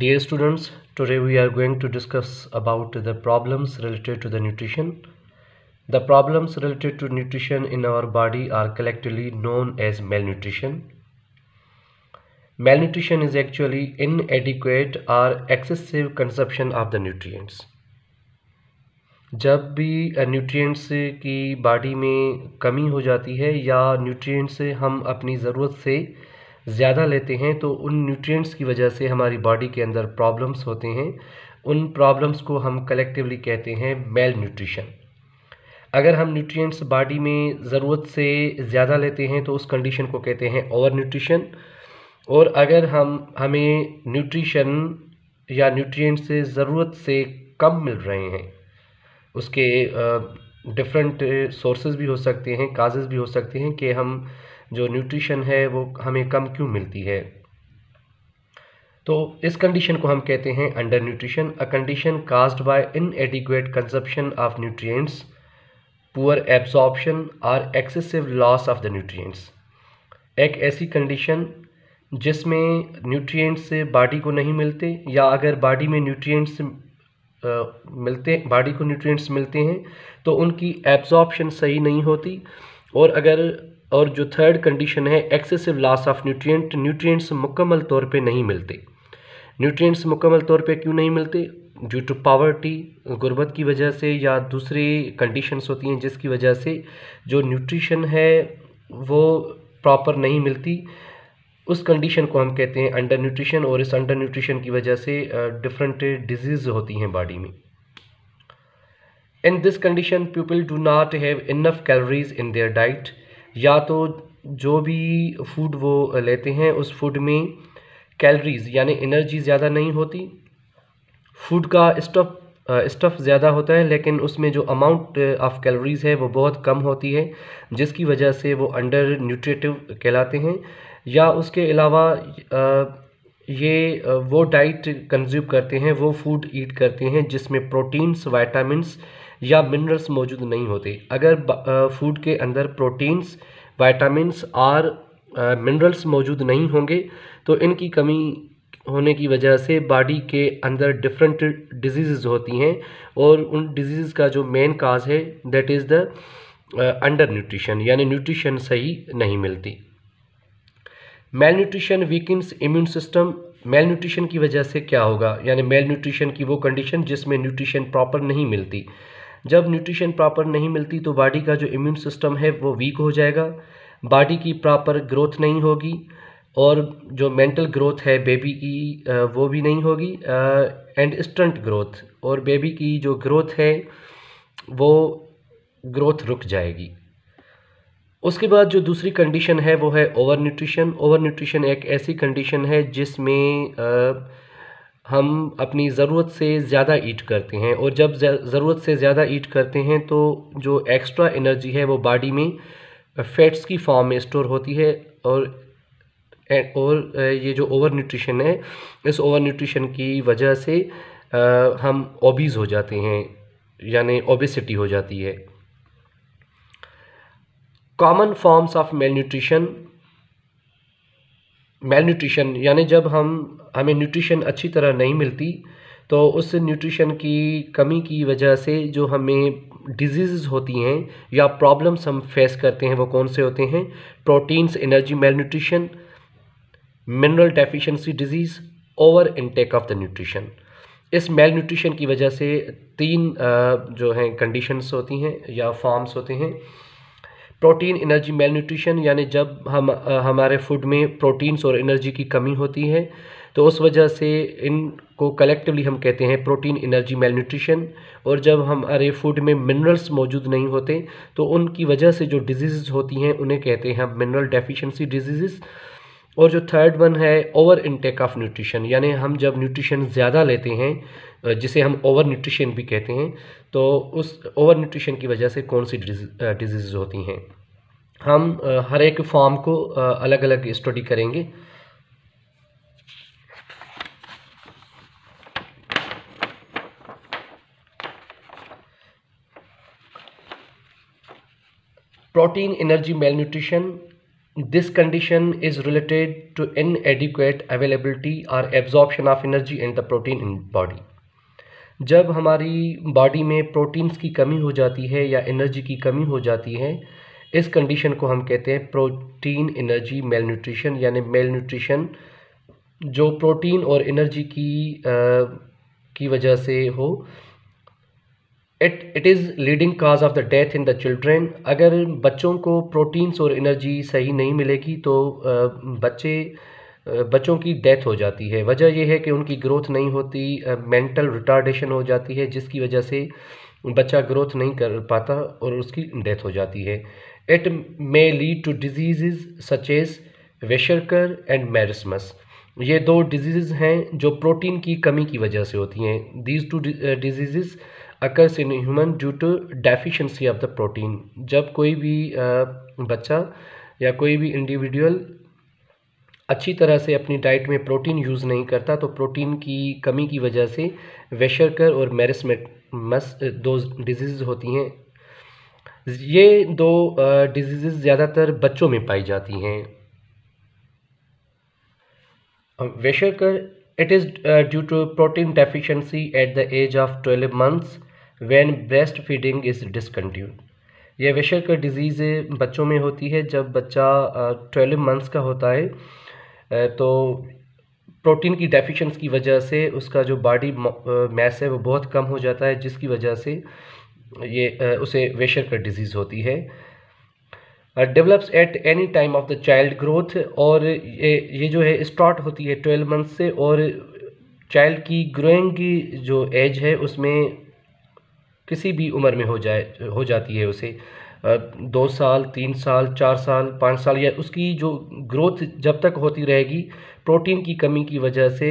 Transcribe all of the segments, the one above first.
Dear students, today we are going to discuss about the problems related to the nutrition. The problems related to nutrition in our body are collectively known as malnutrition. Malnutrition is actually inadequate or excessive consumption of the nutrients. जब भी nutrients की body में कमी हो जाती है या nutrients हम अपनी ज़रूरत से ज़्यादा लेते हैं तो उन न्यूट्रिएंट्स की वजह से हमारी बॉडी के अंदर प्रॉब्लम्स होते हैं उन प्रॉब्लम्स को हम कलेक्टिवली कहते हैं मेल न्यूट्रिशन अगर हम न्यूट्रिएंट्स बॉडी में ज़रूरत से ज़्यादा लेते हैं तो उस कंडीशन को कहते हैं ओवर न्यूट्रिशन और अगर हम हमें न्यूट्रिशन या न्यूट्रिएंट्स से ज़रूरत से कम मिल रहे हैं उसके डिफरेंट सोर्सेज भी हो सकते हैं काजेज़ भी हो सकते हैं कि हम जो न्यूट्रिशन है वो हमें कम क्यों मिलती है तो इस कंडीशन को हम कहते हैं under nutrition a condition caused by inadequate consumption of nutrients poor absorption और excessive loss of the nutrients एक ऐसी कंडीशन जिसमें न्यूट्रिएंट्स बॉडी को नहीं मिलते या अगर बॉडी में न्यूट्रिएंट्स मिलते बॉडी को न्यूट्रिएंट्स मिलते हैं तो उनकी एब्जॉर्प्शन सही नहीं होती और अगर और जो थर्ड कंडीशन है excessive loss of nutrient nutrients मुकम्मल तौर पे नहीं मिलते न्यूट्रिएंट्स मुकम्मल तौर पे क्यों नहीं मिलते ड्यू टू पावर्टी गुर्बत की वजह से या दूसरी कंडीशंस होती हैं जिसकी वजह से जो न्यूट्रिशन है वो प्रॉपर नहीं मिलती उस कंडीशन को हम कहते हैं अंडर न्यूट्रिशन और इस अंडर न्यूट्रिशन की वजह से डिफरेंट डिजीज़ होती हैं बॉडी में in this condition people do not have enough calories in their diet या तो जो भी फूड वो लेते हैं उस फूड में कैलरीज यानी एनर्जी ज़्यादा नहीं होती फूड का स्टफ स्टफ़ ज़्यादा होता है लेकिन उसमें जो अमाउंट ऑफ कैलोरीज़ है वो बहुत कम होती है जिसकी वजह से वो अंडर न्यूट्रेटिव कहलाते हैं या उसके अलावा ये वो डाइट कंज्यूम करते हैं वो फूड ईट करते हैं जिसमें प्रोटीन्स वाइटामस या मिनरल्स मौजूद नहीं होते अगर फूड के अंदर प्रोटीन्स वाइटामस और मिनरल्स मौजूद नहीं होंगे तो इनकी कमी होने की वजह से बॉडी के अंदर डिफरेंट डिजीज़ होती हैं और उन डिजीज़ का जो मेन काज है that is the under nutrition यानी न्यूट्रिशन सही नहीं मिलती malnutrition weakens immune system malnutrition की वजह से क्या होगा यानी मेल न्यूट्रिशन की वो कंडीशन जिसमें न्यूट्रिशन प्रॉपर नहीं मिलती जब न्यूट्रिशन प्रॉपर नहीं मिलती तो बॉडी का जो इम्यून सिस्टम है वो वीक हो जाएगा बॉडी की प्रॉपर ग्रोथ नहीं होगी और जो मेंटल ग्रोथ है बेबी की वो भी नहीं होगी एंड स्टंट ग्रोथ और बेबी की जो ग्रोथ है वो ग्रोथ रुक जाएगी उसके बाद जो दूसरी कंडीशन है वो है ओवर न्यूट्रिशन ओवर न्यूट्रिशन एक ऐसी कंडीशन है जिसमें हम अपनी ज़रूरत से ज़्यादा ईट करते हैं और जब ज़रूरत से ज़्यादा ईट करते हैं तो जो एक्स्ट्रा एनर्जी है वो बॉडी में फैट्स की फॉर्म में स्टोर होती है और और ये जो ओवर न्यूट्रिशन है इस ओवर न्यूट्रिशन की वजह से हम ओबीज़ हो जाते हैं यानी ओबेसिटी हो जाती है common forms of malnutrition malnutrition यानी जब हम हमें न्यूट्रिशन अच्छी तरह नहीं मिलती तो उस न्यूट्रिशन की कमी की वजह से जो हमें डिजीज़ होती हैं या प्रॉब्लम्स हम फेस करते हैं वो कौन से होते हैं proteins energy malnutrition mineral deficiency disease over intake of the nutrition इस मेल न्यूट्रिशन की वजह से तीन जो हैं कंडीशंस होती हैं या फॉर्म्स होते हैं प्रोटीन एनर्जी मेल न्यूट्रिशन यानी जब हम हमारे फूड में प्रोटीन्स और एनर्जी की कमी होती है तो उस वजह से इनको कलेक्टिवली हम कहते हैं प्रोटीन एनर्जी मेलन्यूट्रिशन और जब हमारे फूड में मिनरल्स मौजूद नहीं होते तो उनकी वजह से जो डिजीज़ होती हैं उन्हें कहते हैं हम मिनरल डेफिशिएंसी डिजीज़ और जो थर्ड वन है ओवर इनटेक ऑफ न्यूट्रिशन यानी हम जब न्यूट्रिशन ज़्यादा लेते हैं जिसे हम ओवर न्यूट्रिशन भी कहते हैं तो उस ओवर न्यूट्रिशन की वजह से कौन सी डिजीज़ होती हैं हम हर एक फॉर्म को अलग अलग स्टडी करेंगे protein energy malnutrition this condition is related to inadequate availability or absorption of energy in the protein in body जब हमारी बॉडी में प्रोटीन्स की कमी हो जाती है या एनर्जी की कमी हो जाती है इस कंडीशन को हम कहते हैं प्रोटीन एनर्जी मेल न्यूट्रिशन यानी मेल न्यूट्रिशन जो प्रोटीन और एनर्जी की आ, की वजह से हो it it is leading cause of the death in the children अगर बच्चों को प्रोटीन्स और एनर्जी सही नहीं मिलेगी तो बच्चे बच्चों की डेथ हो जाती है वजह यह है कि उनकी ग्रोथ नहीं होती मेंटल रिटार्डेशन हो जाती है जिसकी वजह से बच्चा ग्रोथ नहीं कर पाता और उसकी डेथ हो जाती है it may lead to disease such as kwashiorkor and marasmus ये दो डिजीज़ हैं जो प्रोटीन की कमी की वजह से होती हैं these two disease occurs in human due to deficiency of the protein जब कोई भी बच्चा या कोई भी इंडिविजुअल अच्छी तरह से अपनी डाइट में प्रोटीन यूज़ नहीं करता तो प्रोटीन की कमी की वजह से वेशरकर और मैरिस मस दो डिजीज़ होती हैं ये दो डिजीज़ ज़्यादातर बच्चों में पाई जाती हैं kwashiorkor it is due to protein protein at the age of twelve months when breast feeding is discontinued यह का डिजीज़ बच्चों में होती है जब बच्चा ट्वेल्व मंथ्स का होता है तो प्रोटीन की डेफिशेंस की वजह से उसका जो बॉडी मैस है वो बहुत कम हो जाता है जिसकी वजह से ये उसे वेशर का डिजीज़ होती है develops at any time of the child growth और ये ये जो है स्टार्ट होती है ट्वेल्व मंथ से और चाइल्ड की ग्रोइंग की जो एज है उसमें किसी भी उम्र में हो जाए हो जाती है उसे दो साल तीन साल चार साल पाँच साल या उसकी जो ग्रोथ जब तक होती रहेगी प्रोटीन की कमी की वजह से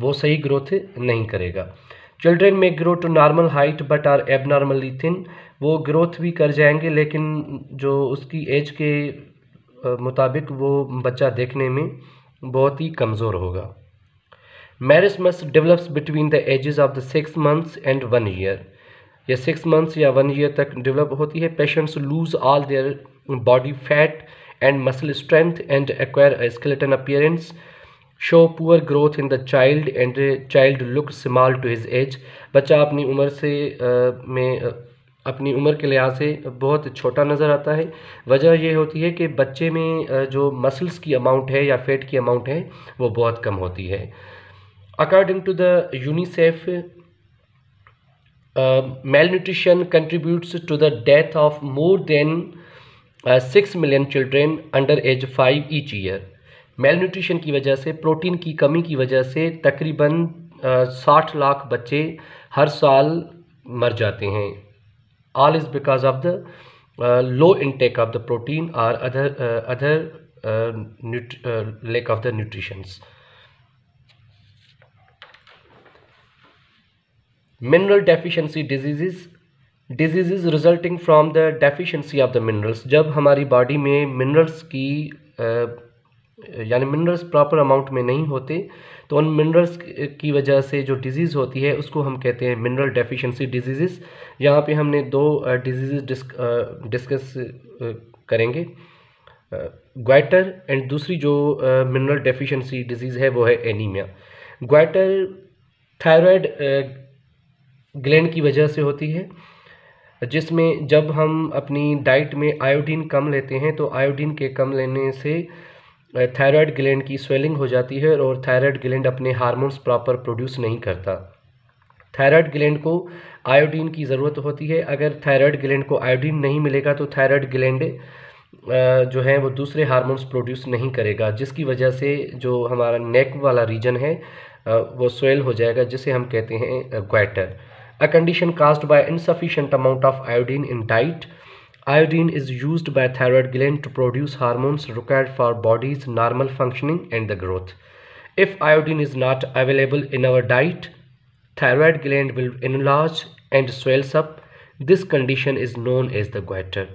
वो सही ग्रोथ नहीं करेगा चिल्ड्रेन में grow to normal height but are abnormally thin वो ग्रोथ भी कर जाएंगे लेकिन जो उसकी एज के मुताबिक वो बच्चा देखने में बहुत ही कमज़ोर होगा marasmus develops between the ages of the six months and one year या सिक्स मंथ्स या वन ईयर तक डेवलप होती है patients lose all their body fat and muscle strength and acquire skeleton appearance show poor growth in the child and child look small to his age बच्चा अपनी उम्र से आ, में अपनी उम्र के लिहाज से बहुत छोटा नज़र आता है वजह यह होती है कि बच्चे में जो मसल्स की अमाउंट है या फैट की अमाउंट है वो बहुत कम होती है according to the unicef uh, malnutrition contributes to the death of more than uh, 6 million children under age 5 each year malnutrition की वजह से प्रोटीन की कमी की वजह से तकरीबन साठ लाख बच्चे हर साल मर जाते हैं all is because of the low intake of the protein और other other lack of the nutritions mineral deficiency diseases disease resulting from the deficiency of the minerals जब हमारी बॉडी में मिनरल्स की यानी मिनरल्स प्रॉपर अमाउंट में नहीं होते तो उन मिनरल्स की वजह से जो डिजीज़ होती है उसको हम कहते हैं मिनरल डेफिशिएंसी डिजीज़ यहाँ पे हमने दो डिजीज़ डिस्कस करेंगे ग्वाइटर एंड दूसरी जो मिनरल डेफिशिएंसी डिजीज़ है वो है एनीमिया ग्वाइटर थायराइड ग्लैंड की वजह से होती है जिसमें जब हम अपनी डाइट में आयोडीन कम लेते हैं तो आयोडीन के कम लेने से थायराइड ग्लैंड की स्वेलिंग हो जाती है और थायराइड ग्लैंड अपने हार्मोन्स प्रॉपर प्रोड्यूस नहीं करता थायराइड ग्लैंड को आयोडीन की ज़रूरत होती है अगर थायराइड ग्लैंड को आयोडीन नहीं मिलेगा तो थायराइड ग्लैंड जो है वो दूसरे हार्मोन्स प्रोड्यूस नहीं करेगा जिसकी वजह से जो हमारा नेक वाला रीजन है वो स्वेल हो जाएगा जिसे हम कहते हैं goitre a condition caused by insufficient amount of iodine in diet. Iodine is used by thyroid gland to produce hormones required for body's normal functioning and the growth. If iodine is not available in our diet, thyroid gland will enlarge and swells up. This condition is known as the goiter.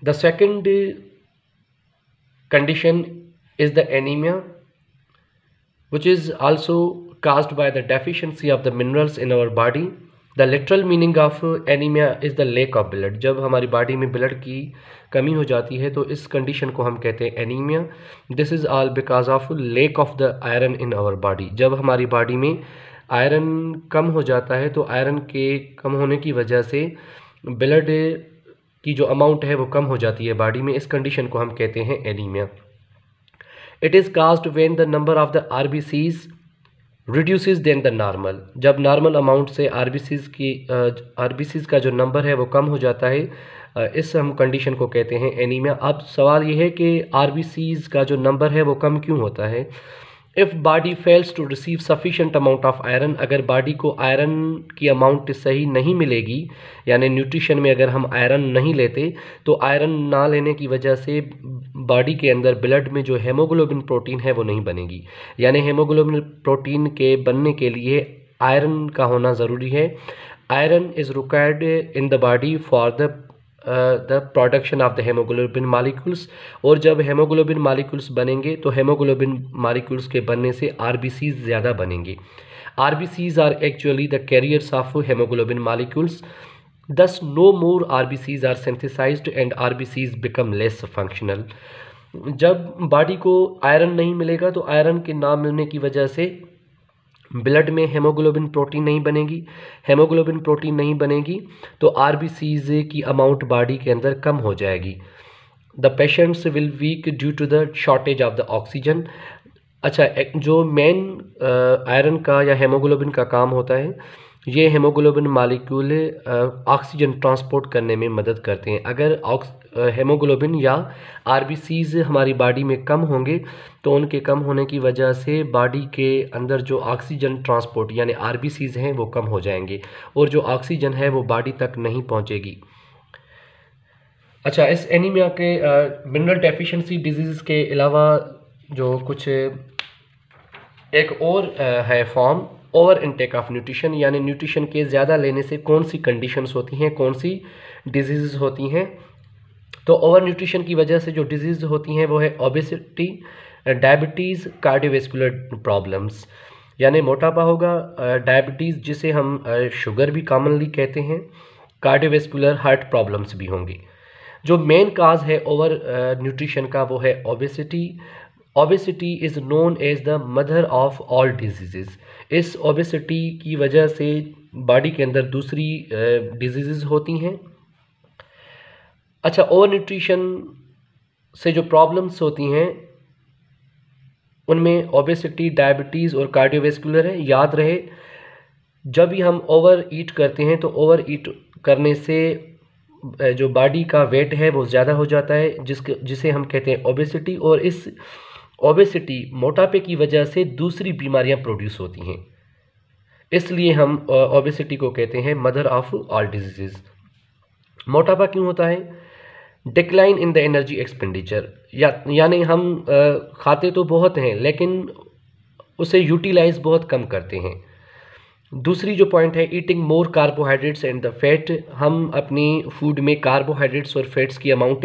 The second condition is the anemia which is also caused by the deficiency of the minerals in our body the literal meaning of anaemia is the lack of blood जब हमारी body में blood की कमी हो जाती है तो इस कंडीशन को हम कहते हैं anaemia this is all because of lack of the iron in our body जब हमारी body में आयरन कम हो जाता है तो आयरन के कम होने की वजह से ब्लड की जो अमाउंट है वो कम हो जाती है बॉडी में इस कंडीशन को हम कहते हैं anaemia it is caused when the number of the RBCs reduces then the normal जब नॉर्मल अमाउंट से आर की आर का जो नंबर है वो कम हो जाता है इस हम कंडीशन को कहते हैं एनीमिया अब सवाल ये है कि आर का जो नंबर है वो कम क्यों होता है if body fails to receive sufficient amount of iron अगर बॉडी को आयरन की अमाउंट सही नहीं मिलेगी यानी न्यूट्रिशन में अगर हम आयरन नहीं लेते तो आयरन ना लेने की वजह से बॉडी के अंदर ब्लड में जो हेमोग्लोबिन प्रोटीन है वो नहीं बनेगी यानी हेमोग्लोबिन प्रोटीन के बनने के लिए आयरन का होना ज़रूरी है iron is required in the body for the the production of the haemoglobin molecules और जब हेमोग्लोबिन मालिक्यूल्स बनेंगे तो हेमोग्लोबिन मालिक्यूल्स के बनने से आर ज़्यादा बनेंगे R R actually the carriers of haemoglobin molecules B Cs are synthesise and R B Cs become less functional जब बॉडी को आयरन नहीं मिलेगा तो आयरन के ना मिलने की वजह से ब्लड में हेमोग्लोबिन प्रोटीन नहीं बनेगी हेमोग्लोबिन प्रोटीन नहीं बनेगी तो आर की अमाउंट बॉडी के अंदर कम हो जाएगी the patients will weak due to the shortage of the oxygen अच्छा जो मेन आयरन का या हेमोग्लोबिन का काम होता है ये हेमोग्लोबिन मालिक्यूल ऑक्सीजन ट्रांसपोर्ट करने में मदद करते हैं अगर ऑक्स हेमोग्लोबिन या आर हमारी बॉडी में कम होंगे तो उनके कम होने की वजह से बॉडी के अंदर जो ऑक्सीजन ट्रांसपोर्ट यानी आर हैं वो कम हो जाएंगे और जो ऑक्सीजन है वो बॉडी तक नहीं पहुँचेगी अच्छा इस एनीमिया के मिनरल डेफिशिएंसी डिजीज़ के अलावा जो कुछ एक और है form over intake of nutrition यानी न्यूट्रिशन के ज़्यादा लेने से कौन सी कंडीशंस होती हैं कौन सी डिजीज़ होती हैं तो ओवर न्यूट्रिशन की वजह से जो डिजीज़ होती हैं वो है ओबेसिटी डायबिटीज़ कार्डियोवेस्कुलर प्रॉब्लम्स यानी मोटापा होगा डायबिटीज़ जिसे हम शुगर भी कॉमनली कहते हैं कार्डियोवेस्कुलर हार्ट प्रॉब्लम्स भी होंगी जो मेन काज है ओवर न्यूट्रिशन का वो है obesity obesity is known as the mother of all disease इस ओबेसिटी की वजह से बॉडी के अंदर दूसरी डिजीज़ होती हैं अच्छा ओवर न्यूट्रिशन से जो प्रॉब्लम्स होती हैं उनमें ओबेसिटी डायबिटीज़ और कार्डियोवेस्कुलर है याद रहे जब भी हम ओवर ईट करते हैं तो ओवर ईट करने से जो बॉडी का वेट है वो ज़्यादा हो जाता है जिसके जिसे हम कहते हैं ओबेसिटी और इस ओबेसिटी मोटापे की वजह से दूसरी बीमारियां प्रोड्यूस होती हैं इसलिए हम ओबेसिटी को कहते हैं मदर ऑफ ऑल डिजीज़ मोटापा क्यों होता है decline in the energy expenditure यानी हम खाते तो बहुत हैं लेकिन उसे यूटिलाइज बहुत कम करते हैं दूसरी जो पॉइंट है eating more carbohydrates and the fat हम अपनी फूड में कार्बोहाइड्रेट्स और फैट्स की अमाउंट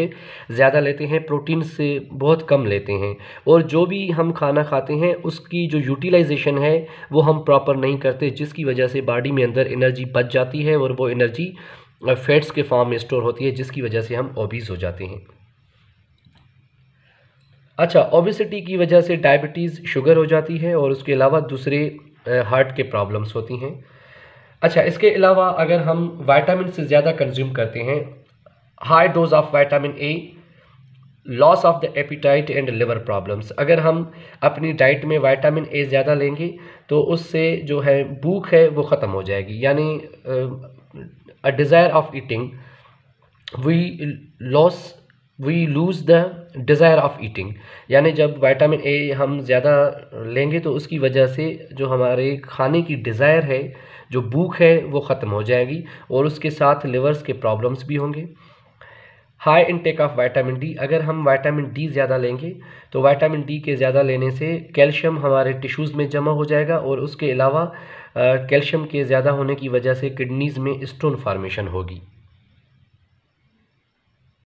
ज़्यादा लेते हैं प्रोटीन से बहुत कम लेते हैं और जो भी हम खाना खाते हैं उसकी जो यूटिलाइजेशन है वो हम प्रॉपर नहीं करते जिसकी वजह से बॉडी में अंदर एनर्जी बच जाती है और वो एनर्जी फैट्स के फॉर्म में स्टोर होती है जिसकी वजह से हम ओबीज़ हो जाते हैं अच्छा ओबिसिटी की वजह से डायबिटीज़ शुगर हो जाती है और उसके अलावा दूसरे हार्ट के प्रॉब्लम्स होती हैं अच्छा इसके अलावा अगर हम वाइटामिन से ज़्यादा कंज्यूम करते हैं high dose of vitamin A loss of the appetite and liver problems अगर हम अपनी डाइट में वाइटामिन ए ज़्यादा लेंगे तो उससे जो है भूख है वो ख़त्म हो जाएगी यानी a desire of eating we loss we lose the desire of eating यानी जब वाइटामिन ए हम ज़्यादा लेंगे तो उसकी वजह से जो हमारे खाने की डिज़ायर है जो भूख है वो ख़त्म हो जाएगी और उसके साथ लिवर्स के प्रॉब्लम्स भी होंगे high intake of vitamin D अगर हम वाइटामिन डी ज़्यादा लेंगे तो वाइटामिन डी के ज़्यादा लेने से कैल्शियम हमारे टिश्यूज़ में जमा हो जाएगा और उसके अलावा कैल्शियम के ज़्यादा होने की वजह से किडनीज़ में स्टोन फार्मेशन होगी